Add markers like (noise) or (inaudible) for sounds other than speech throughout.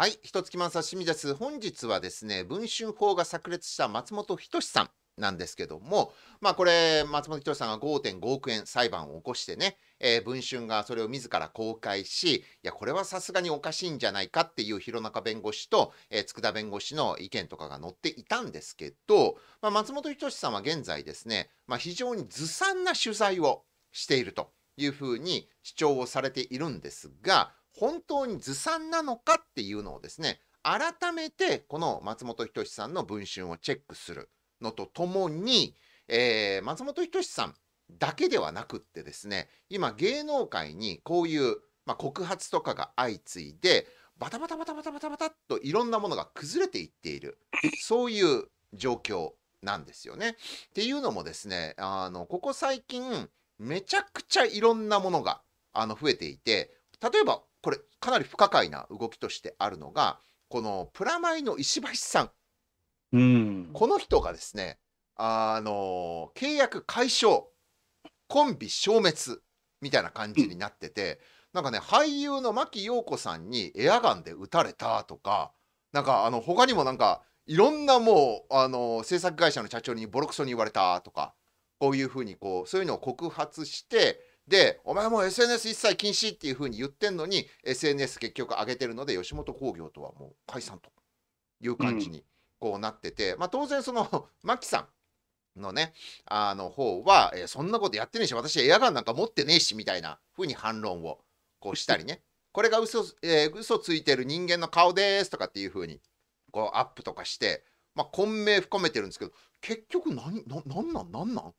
はい、一月満刺身です。本日はですね、文春法が炸裂した松本人志さんなんですけども、まあこれ、松本人志さんが5.5億円裁判を起こしてね、えー、文春がそれを自ら公開し、いや、これはさすがにおかしいんじゃないかっていう弘中弁護士と、えー、佃弁護士の意見とかが載っていたんですけど、まあ、松本人志さんは現在ですね、まあ、非常にずさんな取材をしていると。いうふうに主張をされているんですが、本当にずさんなのかっていうのをですね改めてこの松本人志さんの文春をチェックするのとともに、えー、松本人志さんだけではなくってですね今芸能界にこういう、まあ、告発とかが相次いでバタバタバタバタバタバタっといろんなものが崩れていっているそういう状況なんですよね。っていうのもですねあのここ最近めちゃくちゃいろんなものがあの増えていて例えばこれかなり不可解な動きとしてあるのがこのプラマイの石橋さん、うん、この人がですねあの契約解消コンビ消滅みたいな感じになってて、うん、なんかね俳優の牧陽子さんにエアガンで撃たれたとかなんかあの他にもなんかいろんなもうあの制作会社の社長にボロクソに言われたとかこういうふうにこうそういうのを告発してで、お前も SNS 一切禁止っていうふうに言ってんのに、SNS 結局上げてるので、吉本興業とはもう解散という感じにこうなってて、うん、まあ当然その、真 (laughs) 木さんのね、あの方は、えー、そんなことやってねえし、私エアガンなんか持ってねえし、みたいなふうに反論をこうしたりね、(laughs) これが嘘、えー、嘘ついてる人間の顔ですとかっていうふうに、こうアップとかして、まあ混迷深めてるんですけど、結局何、何なん、何なんっ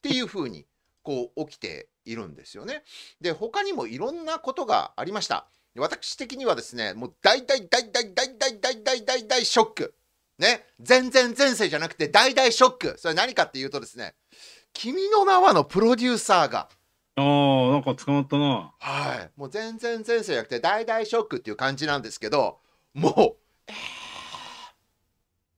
ていうふうに、こう起きているんですよね。で他にもいろんなことがありました。私的にはですねもう大大大大大大大大大大ショック。ね全然前世じゃなくて大大ショック。それ何かっていうとですね「君の名は」のプロデューサーが。あなんか捕まったな。はい。もう全然前世じゃなくて大大ショックっていう感じなんですけどもう、えー、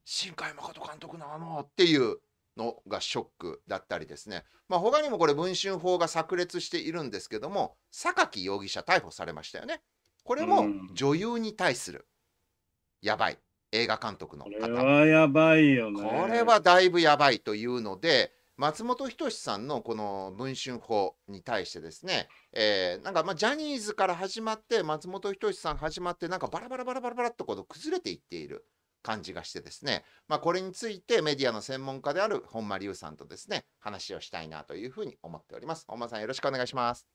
新海誠監督なのっていうのがショックだったりですね、まあ、他にもこれ文春法が炸裂しているんですけども榊容疑者逮捕されましたよねこれも女優に対する、やばい映画監督の方これはやばいよねこれはだいぶやばいというので松本人志さんのこの「文春法」に対してですね、えー、なんかまジャニーズから始まって松本人志さん始まってなんかバラバラバラバラバラっとこの崩れていっている感じがしてですね、まあ、これについてメディアの専門家である本間隆さんとですね話をしたいなというふうに思っております本間さんよろしくお願いします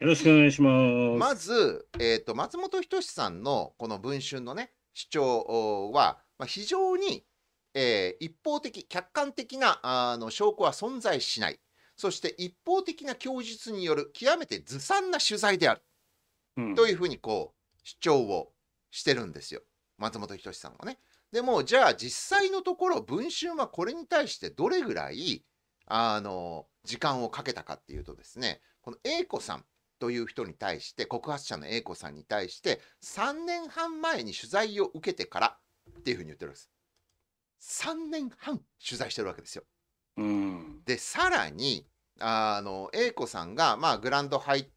よろしくお願いしますまず、えーと、と松本人志さんのこの文春のね主張は、まあ、非常に、えー、一方的客観的なあの証拠は存在しないそして一方的な供述による極めてずさんな取材である、うん、というふうにこう主張をしてるんですよ。松本人志さんはね。でもじゃあ実際のところ文春はこれに対してどれぐらいあの時間をかけたかっていうとですねこの A 子さんという人に対して告発者の A 子さんに対して3年半前に取材を受けてからっていうふうに言ってるんです。3年半取材してるわけですよ。うん、でさらにあの、A 子さんが、まあ、グランドハイ、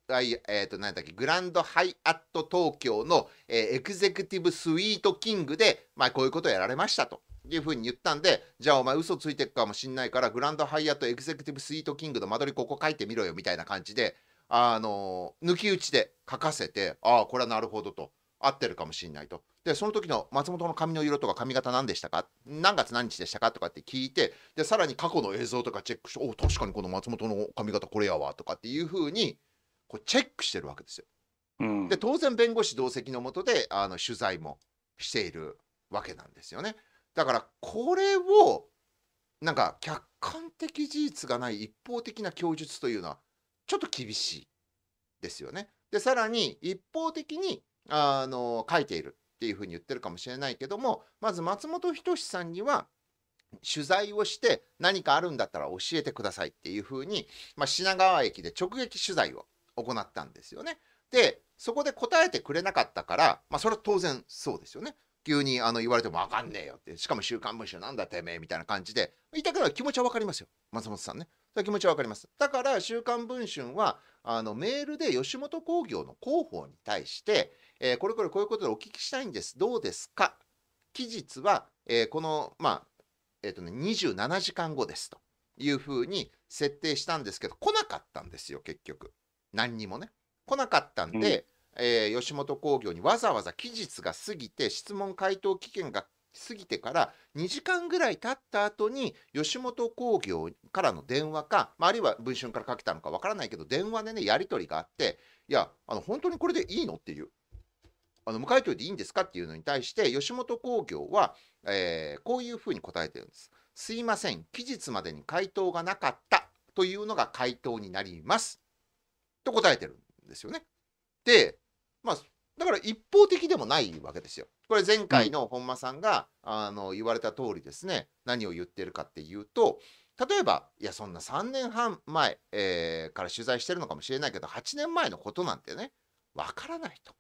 えっ、ー、と、何だっけ、グランドハイアット東京の、えー、エグゼクティブスイートキングで、まあ、こういうことをやられましたと。いうふうに言ったんで、じゃあお前嘘ついてるかもしんないから、グランドハイアットエグゼクティブスイートキングの間取りここ書いてみろよみたいな感じで、あの、抜き打ちで書かせて、ああ、これはなるほどと、合ってるかもしんないと。でその時の松本の髪の色とか髪型何でしたか何月何日でしたかとかって聞いてでさらに過去の映像とかチェックしてお確かにこの松本の髪型これやわとかっていうふうにこうチェックしてるわけですよ。うん、で当然弁護士同席のもとであの取材もしているわけなんですよね。だからこれをなんか客観的事実がない一方的な供述というのはちょっと厳しいですよね。でさらに一方的にあの書いているっていうふうに言ってるかもしれないけどもまず松本人志さんには取材をして何かあるんだったら教えてくださいっていうふうに、まあ、品川駅で直撃取材を行ったんですよね。でそこで答えてくれなかったから、まあ、それは当然そうですよね。急にあの言われても分かんねえよってしかも「週刊文春なんだてめえ」みたいな感じで言いたくなる気持ちは分かりますよ松本さんね。それ気持ちは分かります。だから「週刊文春は」あのメールで吉本興業の広報に対して、えー、これこれこういうことでお聞きしたいんですどうですか期日は、えー、この、まあえーとね、27時間後ですというふうに設定したんですけど来なかったんですよ結局何にもね来なかったんで、うん、えー、吉本興業にわざわざ期日が過ぎて質問回答期限が過ぎてから2時間ぐらい経った後に吉本興業からの電話か、まあ、あるいは文春からかけたのかわからないけど電話でねやり取りがあっていやあの本当にこれでいいのっていうあの迎えといていいんですかっていうのに対して吉本興業は、えー、こういうふうに答えてるんです。すいません期日までに回答がなかったというのが回答になりますと答えてるんですよね。でまあだから一方的でもないわけですよ。これ前回の本間さんが、あの言われた通りですね何を言ってるかっていうと例えばいやそんな3年半前、えー、から取材してるのかもしれないけど8年前のことなんてねわからないと。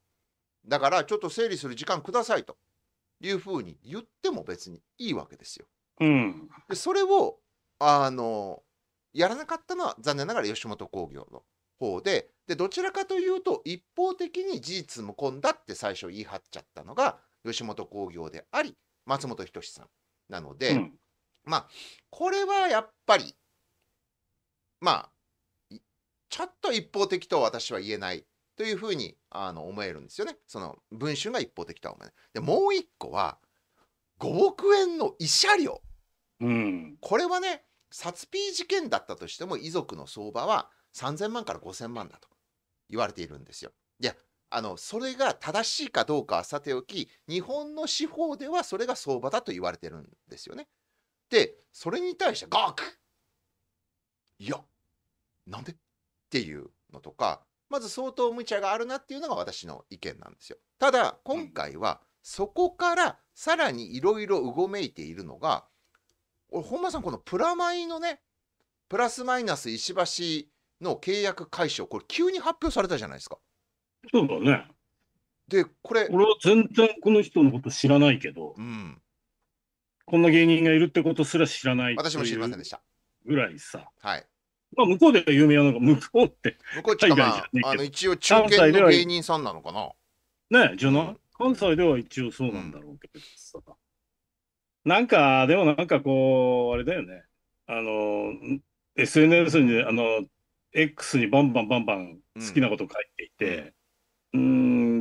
だからちょっと整理する時間くださいというふうに言っても別にいいわけですよ。うん、でそれをあのやらなかったのは残念ながら吉本興業の方ででどちらかというと一方的に事実無根だって最初言い張っちゃったのが吉本興業であり松本人志さんなので、うん、まあこれはやっぱりまあちょっと一方的と私は言えないというふうにあの思えるんですよねその文春が一方的とは思えない。でもう一個は5億円の慰謝料、うん、これはね殺 P 事件だったとしても遺族の相場は3000万から5000万だと。言われているんですよ。いやあのそれが正しいかどうかはさておき日本の司法ではそれが相場だと言われてるんですよね。でそれに対してガークいやなんでっていうのとかまず相当無茶があるなっていうのが私の意見なんですよ。ただ今回はそこからさらにいろいろうごめいているのが俺本間さんこのプラマイのねプラスマイナス石橋の契約解消、これ、急に発表されたじゃないですか。そうだね。で、これ。俺は全然この人のこと知らないけど、うん、こんな芸人がいるってことすら知らない私も知りませんでした。ぐらいさ。はい。まあ、向こうで有名なのが、向こうって。向こうって、まあ、あの一応、中堅の芸人さんなのかな。ねえ、じゃなうん、関西では一応そうなんだろうけどさ。うん、なんか、でもなんかこう、あれだよね。あの、SNS に、あの、X にバンバンバンバン好きなこと書いていて、うん、う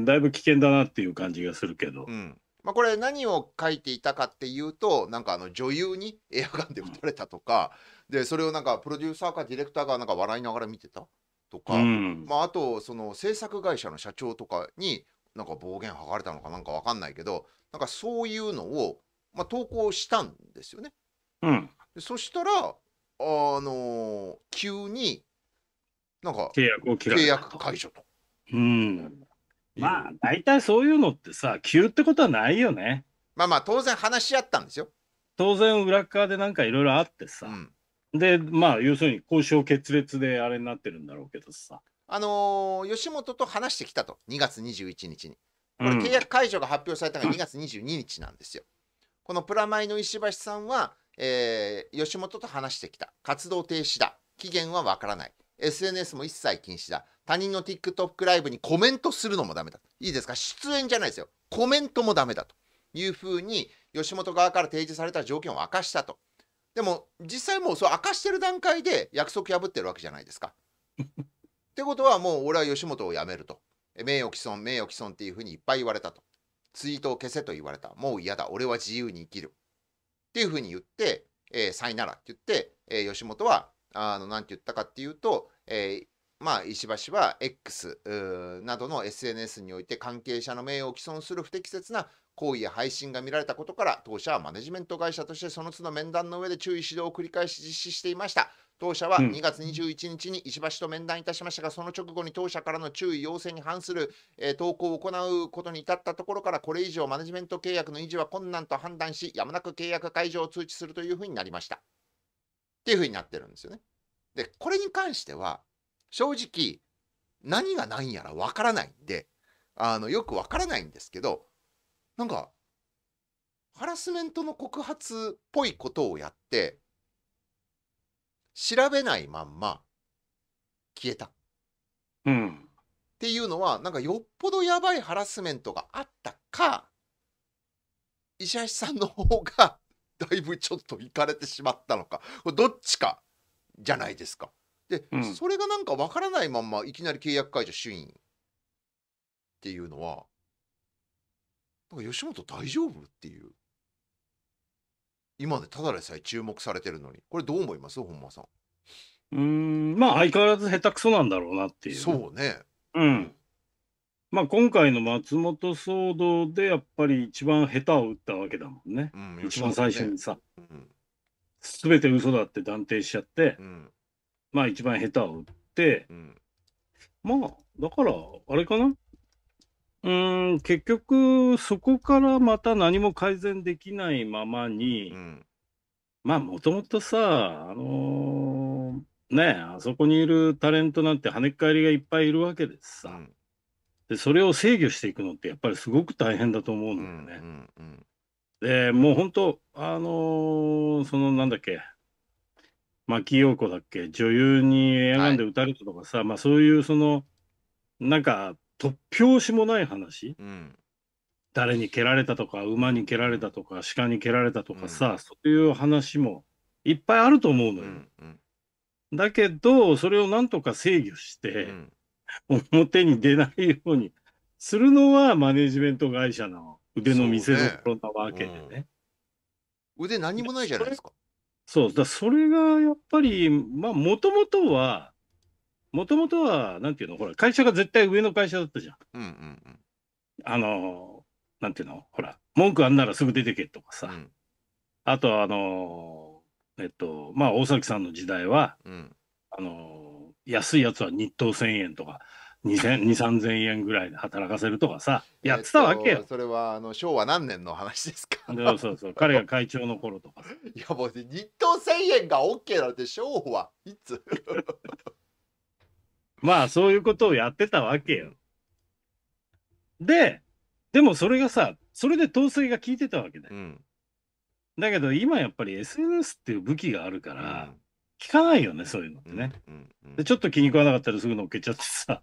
んだいぶ危険だなっていう感じがするけど。うんまあ、これ何を書いていたかっていうとなんかあの女優にエアガンで撃たれたとか、うん、でそれをなんかプロデューサーかディレクターがなんか笑いながら見てたとか、うん、まあ、あとその制作会社の社長とかになんか暴言吐かれたのかなんか分かんないけどなんかそういうのを、まあ、投稿したんですよね。うん、そしたらあのー、急になんか契約を切られ契た約解除と。うん。まあ、大体そういうのってさ、急ってことはないよね。まあまあ当然話し合ったんですよ。当然、裏側でなんかいろいろあってうさ。ん、で、まあ、要するに交渉決裂であれになってるんだろうけどさ。あのー吉本と話してきたと2月21日に。これ契約解除が発表されたのが2月22日なんですよ。このプラマイの石橋さんは、えー吉本と話してきた活動停止だ期限はわからない SNS も一切禁止だ。他人の TikTok ライブにコメントするのもダメだ。いいですか出演じゃないですよ。コメントもダメだというふうに吉本側から提示された条件を明かしたと。でも実際もうそう明かしてる段階で約束破ってるわけじゃないですか。ってことはもう俺は吉本を辞めると。名誉毀損、名誉毀損っていうふうにいっぱい言われたと。ツイートを消せと言われた。もう嫌だ。俺は自由に生きる。っていうふうに言って、えー、さいならって言って、えー、吉本はあの、なんて言ったかっていうと、えー、まあ、石橋は X などの SNS において関係者の名誉を毀損する不適切な行為や配信が見られたことから当社はマネジメント会社としてその都度面談の上で注意指導を繰り返し実施していました当社は2月21日に石橋と面談いたしましたが、その直後に当社からの注意要請に反する、えー、投稿を行うことに至ったところから、これ以上マネジメント契約の維持は困難と判断し、やむなく契約解除を通知するというふうになりました。っていうふうになってるんですよね。でこれに関しては正直何が何やらわからないんであのよくわからないんですけどなんかハラスメントの告発っぽいことをやって調べないまんま消えた、うん、っていうのはなんかよっぽどやばいハラスメントがあったか石橋さんの方がだいぶちょっといかれてしまったのかこれどっちかじゃないですか。で、うん、それがなんかわからないまんまいきなり契約解除主員っていうのはなんか吉本大丈夫っていう今でただでさえ注目されてるのにこれどう思います本間さん。うんまあ相変わらず下手くそなんだろうなっていう。そうね。うん。まあ、今回の松本騒動でやっぱり一番下手を打ったわけだもんね。うん、一番最初にさ、す、う、べ、て嘘だって断定しちゃって、うん、まあ一番下手を打って、うん、まあだからあれかな。うん結局そこからまた何も改善できないままに、まあもともとさあのー、ねあそこにいるタレントなんて跳ね返りがいっぱいいるわけですさ、でそれを制御していくのってやっぱりすごく大変だと思うのよね。うんうんうん、でもう本当あのー、そのなんだっけ牧陽子だっけ女優に選んで撃たれたとかさ、はい、まあ、そういうそのなんか突拍子もない話、うん、誰に蹴られたとか馬に蹴られたとか鹿に蹴られたとかさ、うん、そういう話もいっぱいあると思うのよ。うんうん、だけどそれをなんとか制御して。うん表に出ないようにするのはマネジメント会社の腕の見せ所なわけでね。ねうん、腕何もないじゃないですか。そう、だそれがやっぱり、まあ、もともとは、もともとは、なんていうの、ほら、会社が絶対上の会社だったじゃん。うんうんうん、あの、なんていうの、ほら、文句あんならすぐ出てけとかさ。うん、あと、あの、えっと、まあ、大崎さんの時代は、うん、あの、安いやつは日当1000円とか2000、3000円ぐらいで働かせるとかさ、(laughs) やってたわけよ。それはあの昭和何年の話ですか (laughs) そうそうそう、彼が会長の頃とか。(laughs) いやもう日当1000円が OK なんて昭和いつまあそういうことをやってたわけよ。で、でもそれがさ、それで統制が効いてたわけだよ。うん、だけど今やっぱり SNS っていう武器があるから、うん聞かないよね、そういうのってね。で、ちょっと気に食わなかったらすぐ乗っけちゃってさ、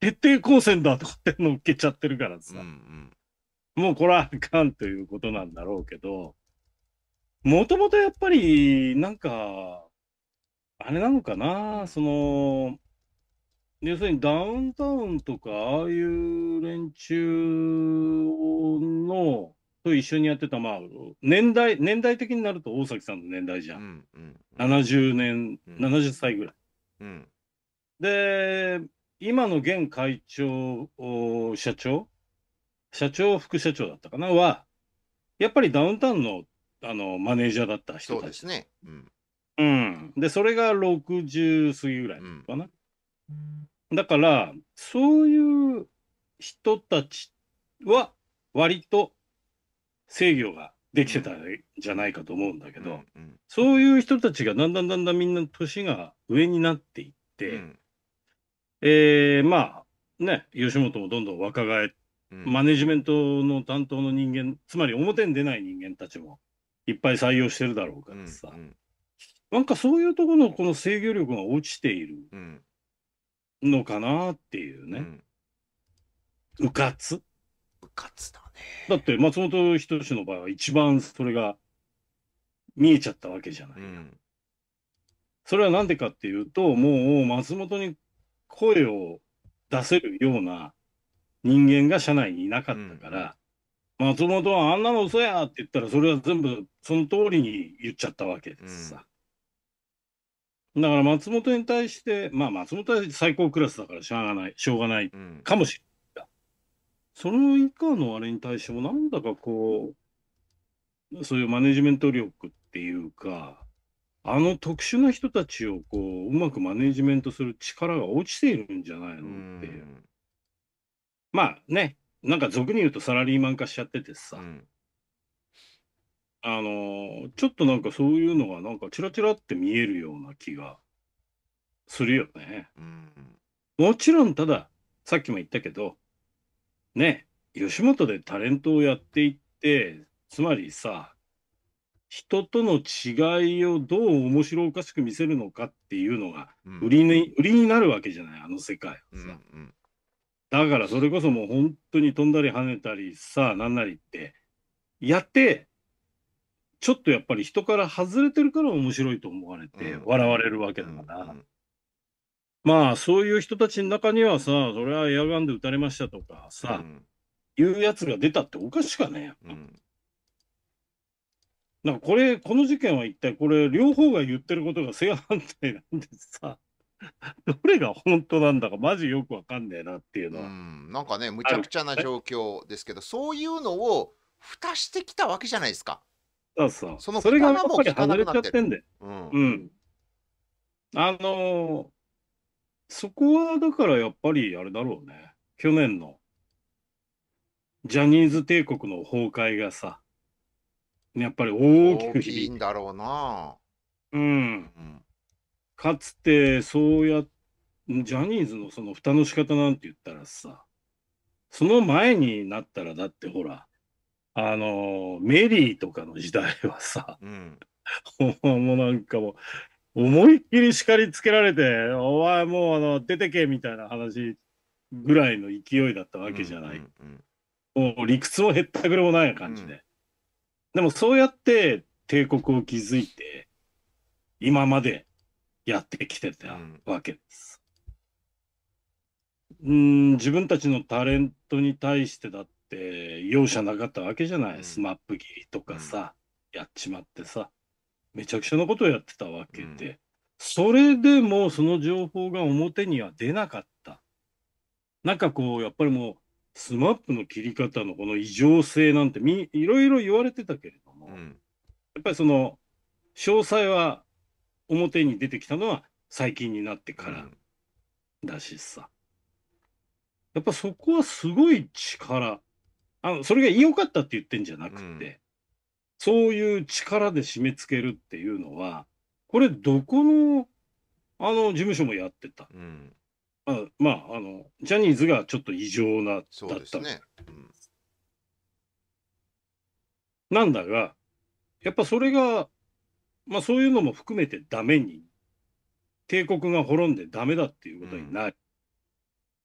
徹底抗戦だとかって乗っけちゃってるからさ、うんうん、もうこれはあかんということなんだろうけど、もともとやっぱり、なんか、あれなのかな、その、要するにダウンタウンとか、ああいう連中の、と一緒にやってた、まあ、年代、年代的になると大崎さんの年代じゃん。うんうんうん、70年、うん、70歳ぐらい。うん、で、今の現会長、社長社長、副社長だったかなは、やっぱりダウンタウンのあのマネージャーだった人そうですね。うん。うん、で、それが60過ぎぐらいかな。うん、だから、そういう人たちは、割と制御ができてたんじゃないかと思うんだけど、うんうん、そういう人たちがだんだんだんだんみんな年が上になっていって、うん、えー、まあね吉本もどんどん若返ってマネジメントの担当の人間つまり表に出ない人間たちもいっぱい採用してるだろうからさ、うんうん、なんかそういうところのこの制御力が落ちているのかなっていうね、うん、うかつうかつだだって松本人志の場合は一番それが見えちゃったわけじゃない。うん、それは何でかっていうともう松本に声を出せるような人間が社内にいなかったから、うん、松本はあんなの嘘やって言ったらそれは全部その通りに言っちゃったわけですさ。だから松本に対して、まあ松本は最高クラスだからしょうがない、しょうがないかもしその以下のあれに対しても、なんだかこう、そういうマネジメント力っていうか、あの特殊な人たちをこう、うまくマネジメントする力が落ちているんじゃないのっていう。まあね、なんか俗に言うとサラリーマン化しちゃっててさ、うん、あの、ちょっとなんかそういうのがなんかチラチラって見えるような気がするよね。うん、もちろんただ、さっきも言ったけど、ね、吉本でタレントをやっていって、つまりさ、人との違いをどう面白おかしく見せるのかっていうのが売りにうん、売りになるわけじゃないあの世界さ、うんうん、だからそれこそもう本当に飛んだり跳ねたりさなんなりってやってちょっとやっぱり人から外れてるから面白いと思われて笑われるわけだから、うんうん、まあ、そういう人たちの中にはさ、それはエアガンで撃たれましたとかうさ、ん。いうやつが出たっておかしくはねえやうん。なんかこれ、この事件は一体これ、両方が言ってることが正反対なんでさ、どれが本当なんだかマジよくわかんねえなっていうのはうん、なんかね、むちゃくちゃな状況ですけど、そういうのを蓋してきたわけじゃないですか。さあそのそれがやっぱり離れちゃってんだよ。うん。うん。あのそこはだからやっぱりあれだろうね。去年のジャニーズ帝国の崩壊がさ、やっぱり大きく響いて。いんだろうな。うん。うん、かつてそうやジャニーズのその蓋の仕方なんて言ったらさ、その前になったらだってほら、あのメリーとかの時代はさ、うん、(laughs) もうなんかもう、思いっきり叱りつけられて、お前もうあの出てけみたいな話ぐらいの勢いだったわけじゃない。もう理屈もへったくれもない感じで。うん、でもそうやって帝国を築いて、今までやってきてたわけです。うん、ん、自分たちのタレントに対してだって容赦なかったわけじゃない。うん、スマップ切りとかさ、やっちまってさ。めちゃくちゃなことをやってたわけで、うん、それでもその情報が表には出なかった。なんかこう、やっぱりもう、スマップの切り方のこの異常性なんてみいろいろ言われてたけれども、うん、やっぱりその詳細は表に出てきたのは最近になってからだしさ、うん、やっぱそこはすごい力あのそれが良かったって言ってんじゃなくて、そういう力で締め付けるっていうのは、これどこの、あの、事務所もやってた。うん、あまあ、あの、ジャニーズがちょっと異常な、だったんね、うん、なんだが、やっぱそれが、まあそういうのも含めてダメに、帝国が滅んでダメだっていうことになる。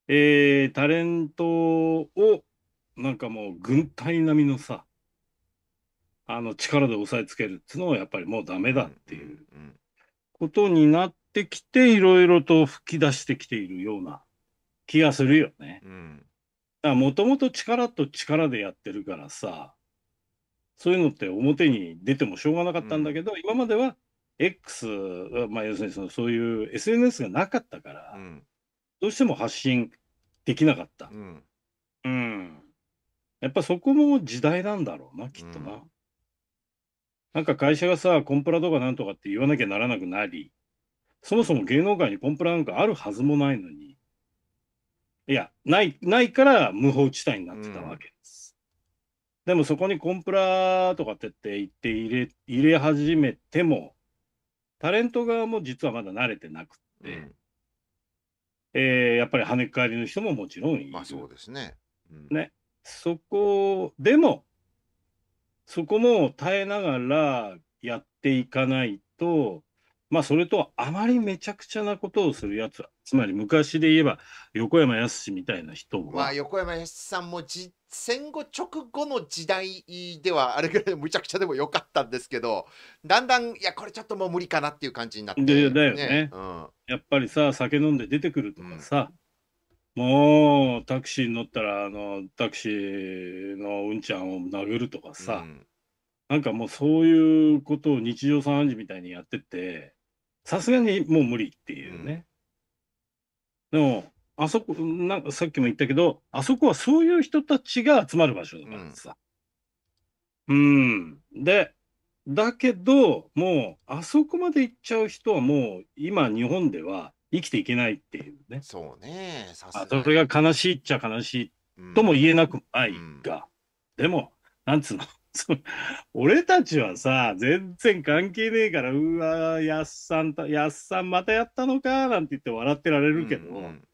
うん、えー、タレントを、なんかもう軍隊並みのさ、あの力で押さえつけるっていうのはやっぱりもうダメだっていうことになってきていろいろと吹き出してきているような気がするよね。もともと力と力でやってるからさそういうのって表に出てもしょうがなかったんだけど、うん、今までは X、まあ、要するにそのそういう SNS がなかったから、うん、どうしても発信できなかった。うん、うん、やっぱそこも時代なんだろうなきっとな。なんか会社がさ、コンプラとかなんとかって言わなきゃならなくなり、そもそも芸能界にコンプラなんかあるはずもないのに、いや、ない、ないから無法地帯になってたわけです。うん、でもそこにコンプラとかって言って入れ、入れ始めても、タレント側も実はまだ慣れてなくって、うん、えー、やっぱり跳ね返りの人ももちろんいる。まあそうですね。うん、ね。そこ、でも、そこも耐えながらやっていかないと、まあ、それとあまりめちゃくちゃなことをするやつは、つまり昔で言えば横山やすしみたいな人も。まあ、横山やすしさんもじ戦後直後の時代ではあれぐらいむちゃくちゃでもよかったんですけど、だんだん、いや、これちょっともう無理かなっていう感じになって、ね、だよね、うん、やっぱりさ、酒飲んで出てくるとかさ、うんもうタクシーに乗ったらあのタクシーのうんちゃんを殴るとかさ、うん、なんかもうそういうことを日常茶飯事みたいにやっててさすがにもう無理っていうね、うん、でもあそこなんかさっきも言ったけどあそこはそういう人たちが集まる場所だからさ、うん、うん、でだけどもうあそこまで行っちゃう人はもう今日本では生きていけないっていうね。そうね。さすがそれが悲しいっちゃ悲しいとも言えなくもないが、うん、でも、なんつうの、(laughs) 俺たちはさ、全然関係ねえから、うわ、やっさんた、やっさんまたやったのか、なんて言って笑ってられるけど、うん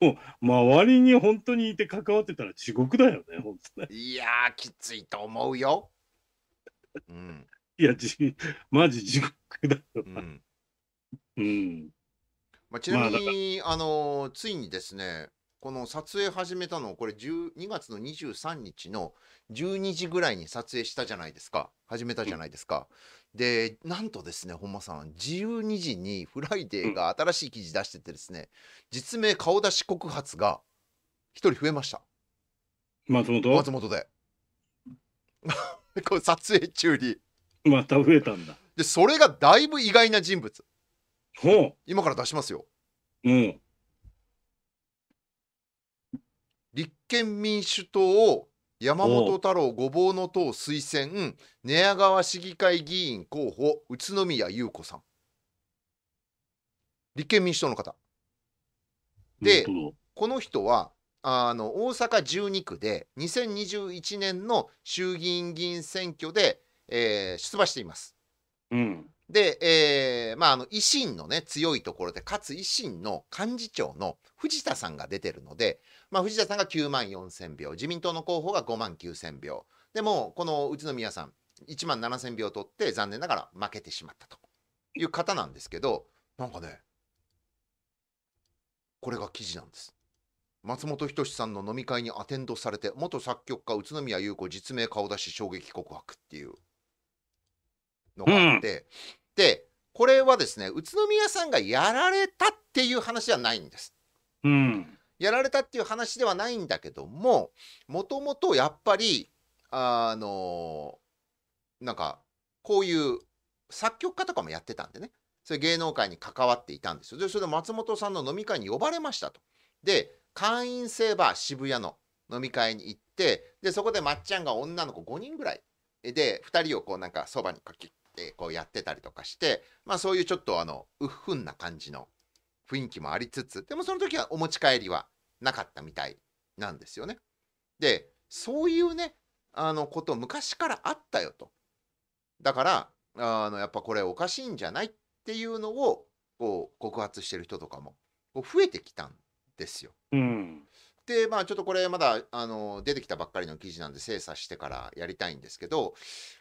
うん、周りに本当にいて関わってたら地獄だよね、本当ね。いやきついと思うよ。うん、いやじ、マジ地獄だようん、うんまあ、ちなみに、まあ、あのついにですね、この撮影始めたのこれ12月の23日の12時ぐらいに撮影したじゃないですか、始めたじゃないですか。うん、で、なんとですね、本間さん、12時にフライデーが新しい記事出しててですね、うん、実名顔出し告発が1人増えました。松本松本で。(laughs) これ撮影中に。また増えたんだ。で、それがだいぶ意外な人物。ほう今から出しますよ。うん立憲民主党を山本太郎ごぼうの党推薦寝屋川市議会議員候補宇都宮優子さん立憲民主党の方でこの人はあの大阪12区で2021年の衆議院議員選挙で、えー、出馬しています、うん、で、えー、まあ、あの、維新のね、強いところで、かつ維新の幹事長の藤田さんが出てるので、まあ、藤田さんが9万4000票、自民党の候補が5万9000票。でも、この宇都宮さん、1万7000票取って、残念ながら負けてしまったという方なんですけど、なんかね、これが記事なんです。松本人志さんの飲み会にアテンドされて、元作曲家宇都宮優子実名顔出し衝撃告白っていう。のがあって、うん、でこれはですね宇都宮さんがやられたっていう話はないんです。うん、やられたっていう話ではないんだけどももともとやっぱりあのなんかこういう作曲家とかもやってたんでねそれ芸能界に関わっていたんですよ。でそれで松本さんの飲み会に呼ばれましたと。で会員制バー渋谷の飲み会に行ってでそこでまっちゃんが女の子5人ぐらいで2人をこうなんかそばにかきってこうやってたりとかして、まあそういうちょっとあの、うっふんな感じの雰囲気もありつつ、でもその時はお持ち帰りはなかったみたいなんですよね。で、そういうね、あのこと昔からあったよと。だから、あのやっぱこれおかしいんじゃないっていうのをこう告発してる人とかもこう増えてきたんですよ。うん、で、まあちょっとこれまだ、あの、出てきたばっかりの記事なんで精査してからやりたいんですけど、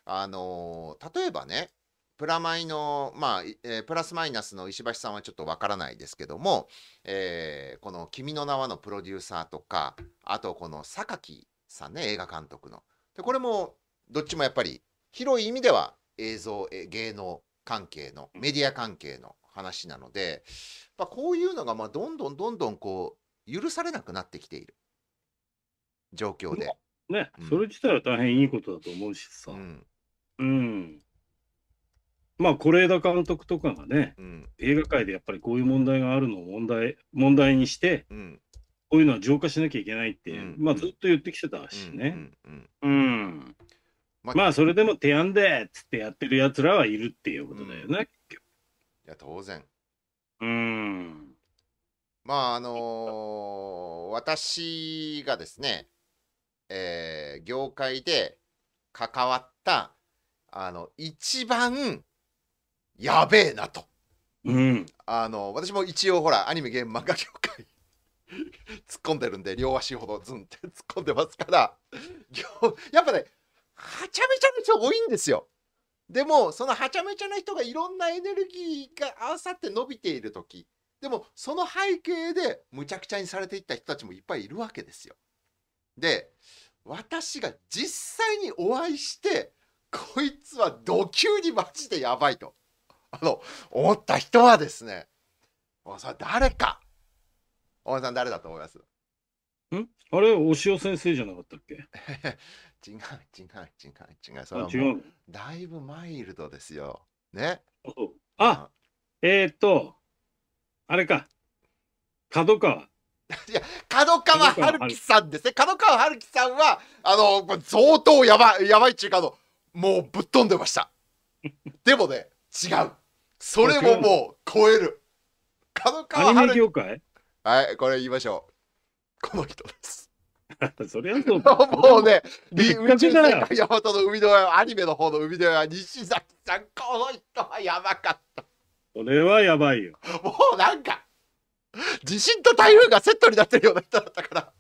あの、例えばね、プラマイの、まあ、えー、プラスマイナスの石橋さんはちょっとわからないですけども、えー、この「君の名は」のプロデューサーとかあとこの榊さんね映画監督のでこれもどっちもやっぱり広い意味では映像芸能関係のメディア関係の話なので、まあ、こういうのがまあどんどんどんどんこ許されなくなってきている状況で。ね、うん、それ自体は大変いいことだと思うしさ。うん。うん、まあ、是枝監督とかがね、うん、映画界でやっぱりこういう問題があるのを問題問題にして、うん、こういうのは浄化しなきゃいけないって、まあ、ずっと言ってきてたしね。うん。まあ、それでも手やんでっつってやってるやつらはいるっていうことだよね。いや、当然。うん。まああのー、私がですね、えー、業界で関わったあの一番やべえなと、うん、あの私も一応ほらアニメゲーム漫画業界突っ込んでるんで両足ほどズンって (laughs) 突っ込んでますからやっぱねはちゃめちゃな人多いんですよ。でもそのはちゃめちゃな人がいろんなエネルギーが合わさって伸びている時でもその背景でむちゃくちゃにされていった人たちもいっぱいいるわけですよ。で私が実際にお会いしてこいつはド級にマジでやばいとあの思った人はですねおさん誰かおさん誰だと思いますんあれ押尾先生じゃなかったっけ (laughs) 違う違う違う違うそのだいぶマイルドですよねああえっ、とあれか、角川。いや角川春樹さんですね角川春樹さんはあの相当やばいやばいっていうかのもうぶっ飛んでました (laughs) でもね違うそれももう超える角川春樹はいこれ言いましょうこの人です (laughs) それゃそう (laughs) もうね宇宙戦艦ヤマトの海のアニメの方の海の親西崎さんこの人はやばかったこれはやばいよ。もうなんか、地震と台風がセットになってるような人だったから。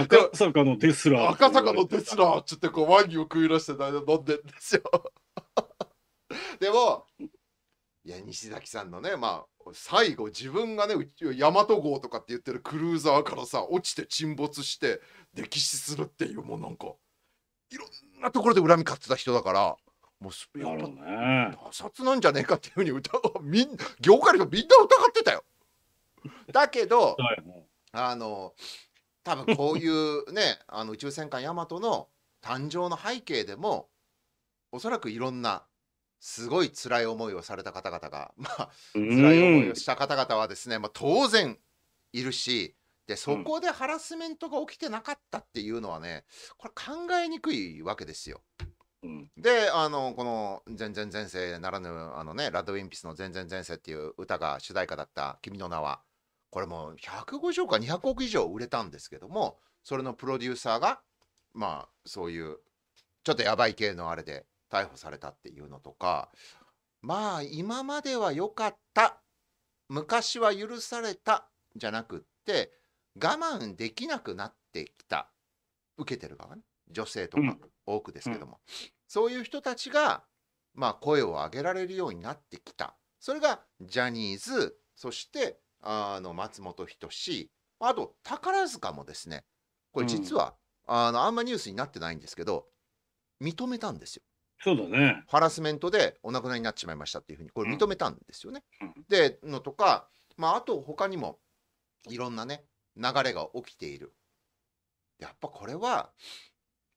赤坂のテスラ。赤坂のテスラっつってこうワインを食い出して飲んでんですよ。(laughs) でも、いや、西崎さんのね、まあ、最後自分がね、大和号とかって言ってるクルーザーからさ、落ちて沈没して、溺死するっていう、もうなんか、いろんなところで恨み買ってた人だから、もうスやっぱ、ね、他殺なんじゃねえかっていうふうに歌はみん業界の人みんな疑ってたよ。だけどあの多分こういうね (laughs) あの宇宙戦艦ヤマトの誕生の背景でもおそらくいろんなすごい辛い思いをされた方々が (laughs) まあ辛い思いをした方々はですね、まあ、当然いるしでそこでハラスメントが起きてなかったっていうのはねこれ考えにくいわけですよ。であのこの「全然前世」ならぬあのねラッドウィンピスの「全然前世」っていう歌が主題歌だった「君の名は」これも150億か200億以上売れたんですけどもそれのプロデューサーがまあそういうちょっとやばい系のあれで逮捕されたっていうのとかまあ今までは良かった昔は許されたじゃなくって我慢できなくなってきた受けてる側ね女性とか多くですけども、うんそういう人たちが、まあ、声を上げられるようになってきた。それがジャニーズ、そしてあの松本人志、あと宝塚もですね、これ実は、うん、あのあんまニュースになってないんですけど、認めたんですよ。そうだね。ハラスメントでお亡くなりになっちまいましたっていうふうに、これ認めたんですよね。うん、で、のとか、まあ、あと他にもいろんなね、流れが起きている。やっぱこれは、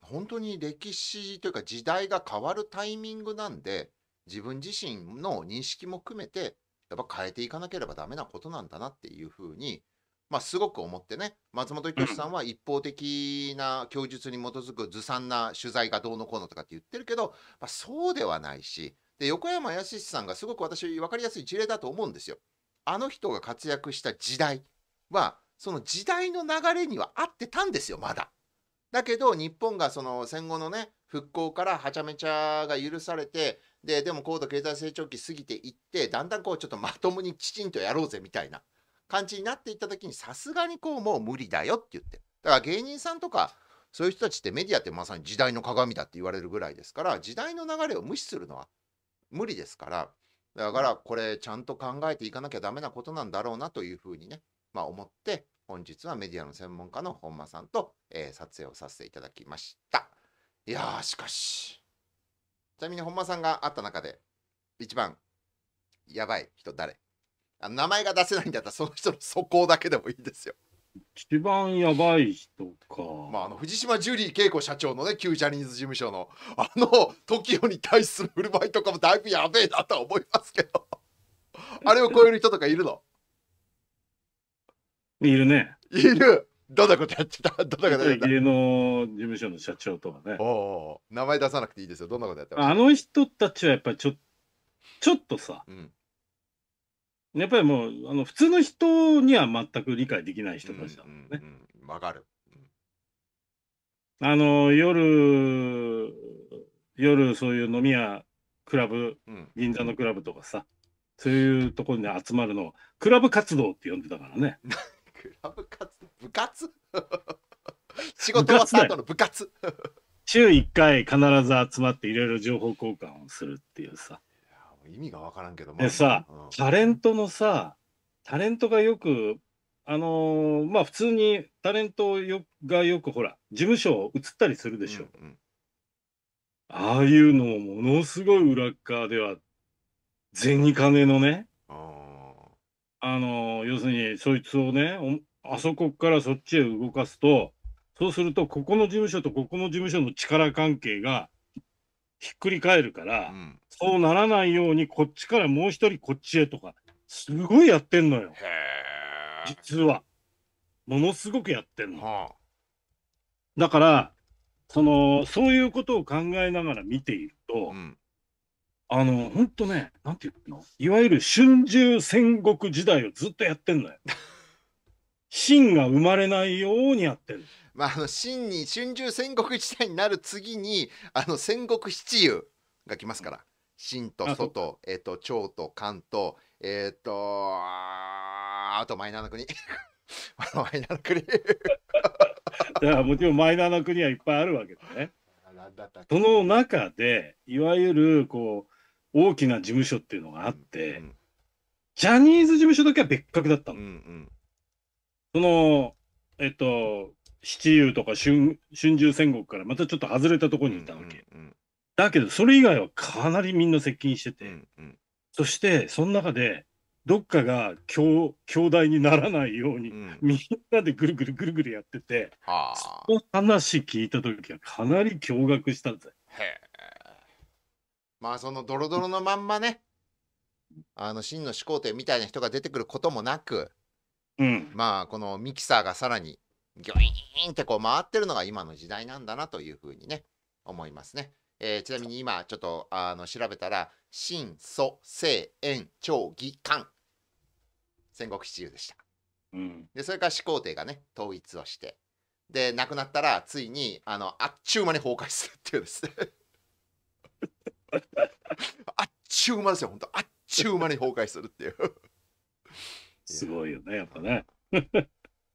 本当に歴史というか時代が変わるタイミングなんで自分自身の認識も含めてやっぱ変えていかなければダメなことなんだなっていうふうに、まあ、すごく思ってね松本人志さんは一方的な供述に基づくずさんな取材がどうのこうのとかって言ってるけど、まあ、そうではないしで横山やすしさんがすごく私分かりやすい事例だと思うんですよ。あの人が活躍した時代はその時代の流れには合ってたんですよまだ。だけど日本がその戦後のね復興からはちゃめちゃが許されてででも高度経済成長期過ぎていってだんだんこうちょっとまともにきちんとやろうぜみたいな感じになっていった時にさすがにこうもう無理だよって言ってだから芸人さんとかそういう人たちってメディアってまさに時代の鏡だって言われるぐらいですから時代の流れを無視するのは無理ですからだからこれちゃんと考えていかなきゃダメなことなんだろうなというふうにね、まあ、思って本日はメディアの専門家の本間さんと、えー、撮影をさせていただきました。いやー、しかし。ちなみに本間さんがあった中で、一番やばい人誰あ名前が出せないんだったら、その人の素行だけでもいいですよ。一番やばい人か。まあ、あの藤島ジュリー景子社長のね、旧ジャニーズ事務所の、あの TOKIO に対する振る舞いとかもだいぶやべえなとは思いますけどあれを超える人とかいるのいるね。いる。どんなことやってたどんなことやってた芸能事務所の社長とかね。おお名前出さなくていいですよ。どんなことやってたあの人たちはやっぱりちょちょっとさ、うん、やっぱりもうあの普通の人には全く理解できない人たちだもんね。わ、うんうんかる。うん、あの夜夜そういう飲み屋クラブ、うん、銀座のクラブとかさそういうところに集まるのをクラブ活動って呼んでたからね。(laughs) クラブ活部活 (laughs) 仕事終わった後の部活週1回必ず集まっていろいろ情報交換をするっていうさ意味が分からんけどでさ、うん、タレントのさタレントがよくあのー、まあ普通にタレントよがよくほら事務所移ったりするでしょ、うんうん、ああいうのもものすごい裏側では銭金のね、うんあの、要するに、そいつをね、あそこからそっちへ動かすと、そうすると、ここの事務所とここの事務所の力関係がひっくり返るから、うん、そうならないように、こっちからもう一人こっちへとか、すごいやってんのよ。実は。ものすごくやってんの。はあ、だから、その、そういうことを考えながら見ていると、うん、あの、本当ね、なんていうのいわゆる春秋戦国時代をずっとやってんのよ。(laughs) 秦が生まれないようにやってる。まあ、あの、秦に、春秋戦国時代になる次に、あの、戦国七雄が来ますから。秦と外、と、えっ、と、趙と関と、えっ、ー、と、あとマイナーな国。マイナーな国。(laughs) (laughs) だからもちろんマイナーな国はいっぱいあるわけだね。その中で、いわゆるこう、大きな事務所っていうのがあって、ジャニーズ事務所だけは別格だったの。うんうん、その、えっと、七遊とか春春秋戦国からまたちょっと外れたところにいたわけ。だけど、それ以外はかなりみんな接近してて、うんうん、そして、その中で、どっかが強大にならないように、うん、みんなでぐるぐるぐるぐるやってて、その話聞いた時はかなり驚愕したぜ。へまあそのドロドロのまんまねあの真の始皇帝みたいな人が出てくることもなく、うん、まあこのミキサーがさらにギョイーンってこう回ってるのが今の時代なんだなというふうにね思いますね。えー、ちなみに今ちょっとあの調べたら「新祖聖円長義官」戦国七雄でした。うん、でそれから始皇帝がね統一をしてで亡くなったらついにあのあっちゅう間に崩壊するっていうですね (laughs) あっちゅう間ですよ、本当あっちゅう間に崩壊するっていう。(laughs) すごいよね、やっぱね。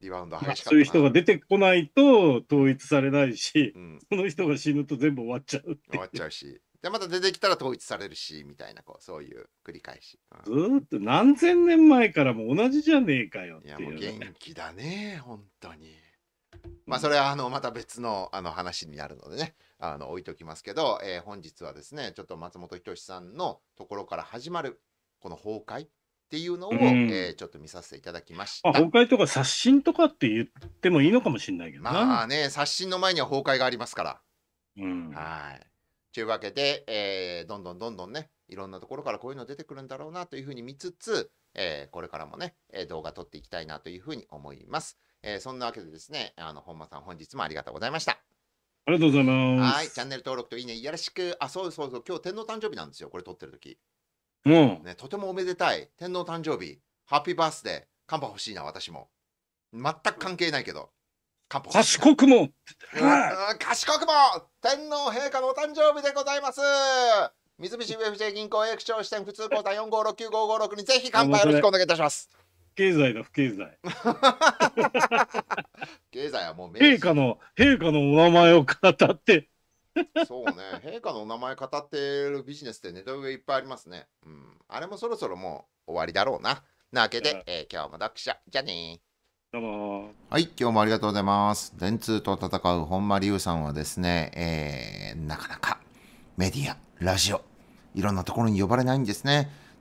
リバウンド激しかったそういう人が出てこないと統一されないし、うん、その人が死ぬと全部終わっちゃう終わっちゃうし。で、また出てきたら統一されるし、みたいな、こう、そういう繰り返し。うん、ずっと何千年前からも同じじゃねえかよい、ね、いや、もう元気だね、本当に。まあ、それは、あの、また別の、あの話になるのでね。あの置いときますけど、えー、本日はですねちょっと松本人志さんのところから始まるこの崩壊っていうのを、うん、えー、ちょっと見させていただきました。崩壊とか刷新とかって言ってもいいのかもしれないけどまあね刷新の前には崩壊がありますから。うん、はいというわけで、えー、どんどんどんどんねいろんなところからこういうの出てくるんだろうなというふうに見つつ、えー、これからもね、え動画撮っていきたいなというふうに思います。えー、そんなわけでですね、あの本間さん本日もありがとうございました。ありがとうございます。はい、チャンネル登録といいね、よろしく。あ、そうそうそう、今日天皇誕生日なんですよ、これ撮ってる時。うん。ね、とてもおめでたい。天皇誕生日、ハッピーバースデー、カンパ欲しいな、私も。全く関係ないけど。カンパ賢くも、うん、賢くも天皇陛下のお誕生日でございます三菱 UFJ 銀行 A 区長支店普通口座4569556にぜひ乾杯よろしくお願いいたします。経済だ、不経済。(laughs) 経済はもう陛下の、陛下のお名前を語って。そうね、陛下のお名前語ってるビジネスってネタ上いっぱいありますね。うん。あれもそろそろもう終わりだろうな。なわけで、えー、今日も読者。じゃねどうもはい、今日もありがとうございます。電通と戦う本間龍さんはですね、えー、なかなかメディア、ラジオ、いろんなところに呼ばれないんですね。